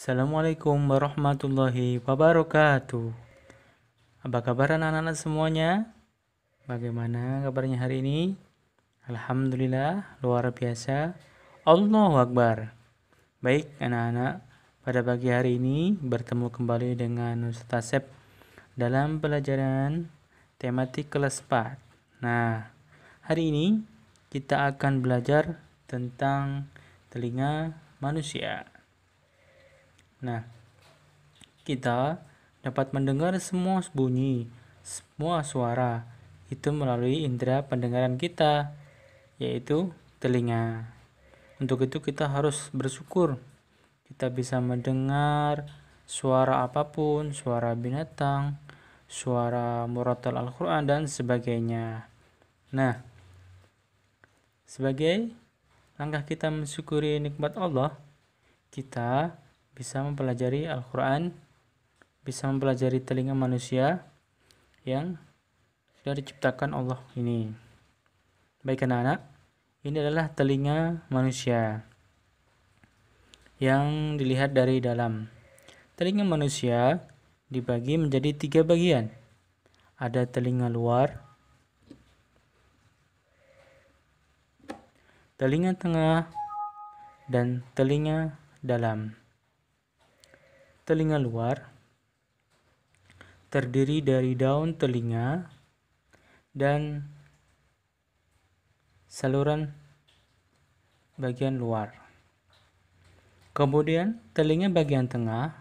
Assalamualaikum warahmatullahi wabarakatuh. Apa kabar anak-anak semuanya? Bagaimana kabarnya hari ini? Alhamdulillah, luar biasa. Allahu Akbar. Baik anak-anak, pada pagi hari ini bertemu kembali dengan Ustaz Asep dalam pelajaran tematik kelas 4. Nah, hari ini kita akan belajar tentang telinga manusia. Nah, kita dapat mendengar semua bunyi, semua suara itu melalui indera pendengaran kita, yaitu telinga. Untuk itu kita harus bersyukur. Kita bisa mendengar suara apapun, suara binatang, suara muratal Al-Qur'an dan sebagainya. Nah, sebagai langkah kita mensyukuri nikmat Allah, kita bisa mempelajari Al-Quran, bisa mempelajari telinga manusia yang sudah diciptakan Allah ini. Baik anak-anak, ini adalah telinga manusia yang dilihat dari dalam. Telinga manusia dibagi menjadi tiga bagian. Ada telinga luar, telinga tengah, dan telinga dalam telinga luar terdiri dari daun telinga dan saluran bagian luar. Kemudian telinga bagian tengah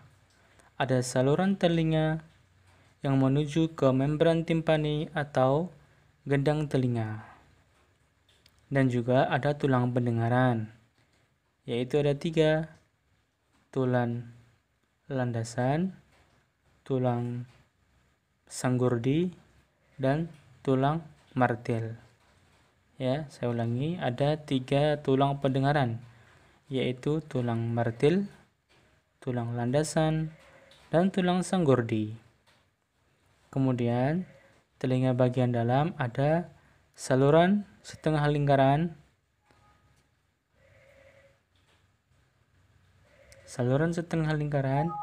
ada saluran telinga yang menuju ke membran timpani atau gendang telinga. Dan juga ada tulang pendengaran, yaitu ada tiga tulang landasan, tulang sanggurdi, dan tulang martil. Ya, saya ulangi, ada tiga tulang pendengaran, yaitu tulang martil, tulang landasan, dan tulang sanggurdi. Kemudian, telinga bagian dalam ada saluran setengah lingkaran saluran setengah lingkaran,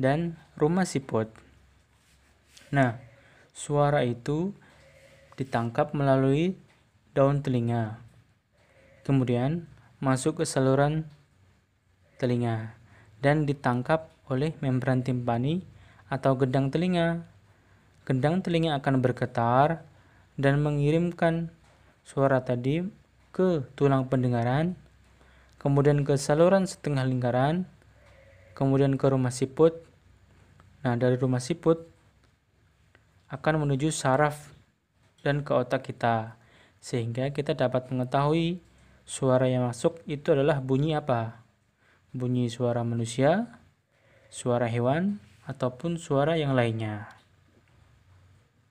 dan rumah siput. Nah, suara itu ditangkap melalui daun telinga. Kemudian masuk ke saluran telinga dan ditangkap oleh membran timpani atau gendang telinga. Gendang telinga akan bergetar dan mengirimkan suara tadi ke tulang pendengaran kemudian ke saluran setengah lingkaran, kemudian ke rumah siput. Nah, dari rumah siput akan menuju saraf dan ke otak kita, sehingga kita dapat mengetahui suara yang masuk itu adalah bunyi apa, bunyi suara manusia, suara hewan, ataupun suara yang lainnya.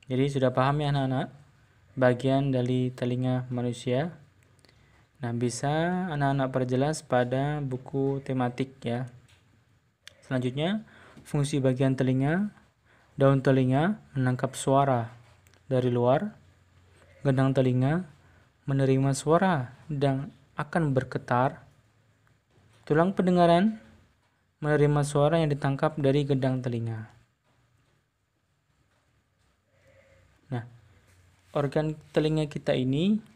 Jadi, sudah paham ya, anak-anak, bagian dari telinga manusia. Nah, bisa anak-anak perjelas pada buku tematik ya. Selanjutnya, fungsi bagian telinga, daun telinga menangkap suara dari luar, gendang telinga menerima suara dan akan bergetar, tulang pendengaran menerima suara yang ditangkap dari gendang telinga. Nah, organ telinga kita ini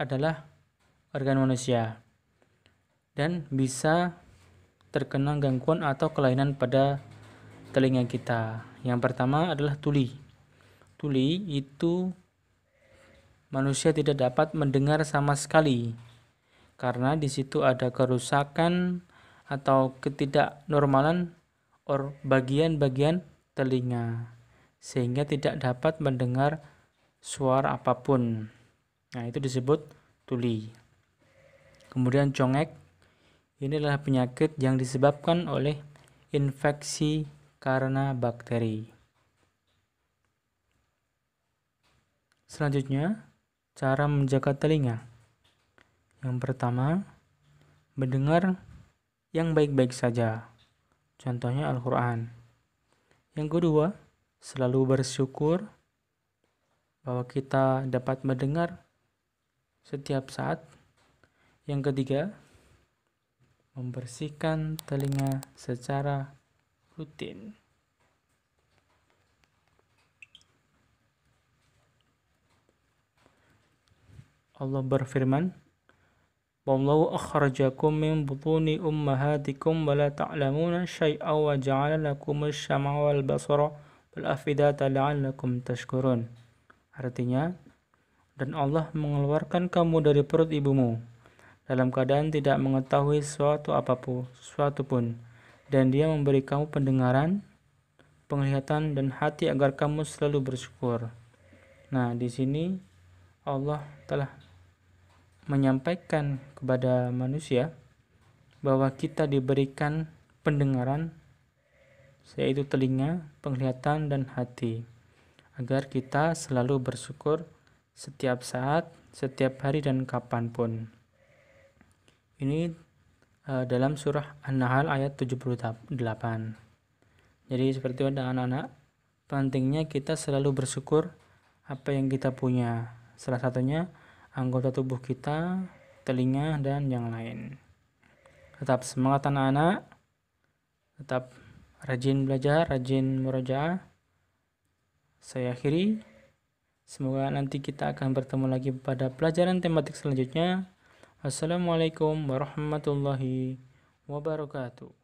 adalah organ manusia dan bisa terkena gangguan atau kelainan pada telinga kita. Yang pertama adalah tuli. Tuli itu manusia tidak dapat mendengar sama sekali karena di situ ada kerusakan atau ketidaknormalan or bagian-bagian telinga sehingga tidak dapat mendengar suara apapun. Nah, itu disebut tuli. Kemudian congek. Ini adalah penyakit yang disebabkan oleh infeksi karena bakteri. Selanjutnya, cara menjaga telinga. Yang pertama, mendengar yang baik-baik saja. Contohnya Al-Qur'an. Yang kedua, selalu bersyukur bahwa kita dapat mendengar setiap saat. Yang ketiga, membersihkan telinga secara rutin. Allah berfirman, "Wallahu akhrajakum min butuni ummahatikum wa la ta'lamuna syai'a wa ja'ala lakum asy-syam'a wal basara wal afidata la'allakum tashkurun." Artinya, dan Allah mengeluarkan kamu dari perut ibumu dalam keadaan tidak mengetahui suatu apapun, suatu pun, dan Dia memberi kamu pendengaran, penglihatan dan hati agar kamu selalu bersyukur. Nah, di sini Allah telah menyampaikan kepada manusia bahwa kita diberikan pendengaran yaitu telinga, penglihatan dan hati agar kita selalu bersyukur setiap saat, setiap hari dan kapanpun. Ini uh, dalam surah An-Nahl ayat 78. Jadi seperti itu anak-anak, pentingnya kita selalu bersyukur apa yang kita punya. Salah satunya anggota tubuh kita, telinga dan yang lain. Tetap semangat anak-anak. Tetap rajin belajar, rajin murojaah. Saya akhiri. Semoga nanti kita akan bertemu lagi pada pelajaran tematik selanjutnya. Assalamualaikum warahmatullahi wabarakatuh.